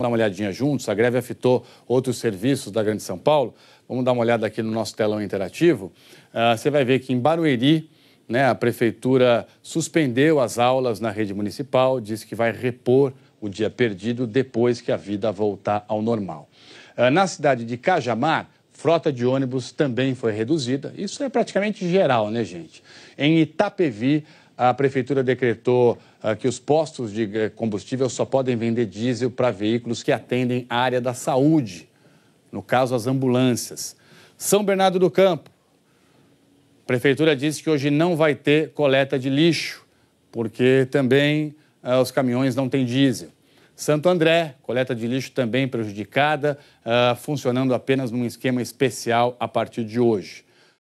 dar uma olhadinha juntos. A greve afetou outros serviços da Grande São Paulo. Vamos dar uma olhada aqui no nosso telão interativo. Uh, você vai ver que em Barueri, né, a prefeitura suspendeu as aulas na rede municipal, disse que vai repor o dia perdido depois que a vida voltar ao normal. Uh, na cidade de Cajamar, frota de ônibus também foi reduzida. Isso é praticamente geral, né, gente? Em Itapevi, a prefeitura decretou uh, que os postos de eh, combustível só podem vender diesel para veículos que atendem a área da saúde, no caso as ambulâncias. São Bernardo do Campo, a prefeitura disse que hoje não vai ter coleta de lixo, porque também uh, os caminhões não têm diesel. Santo André, coleta de lixo também prejudicada, uh, funcionando apenas num esquema especial a partir de hoje.